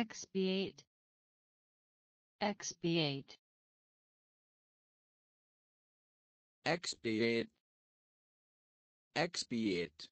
expiate expiate expiate expiate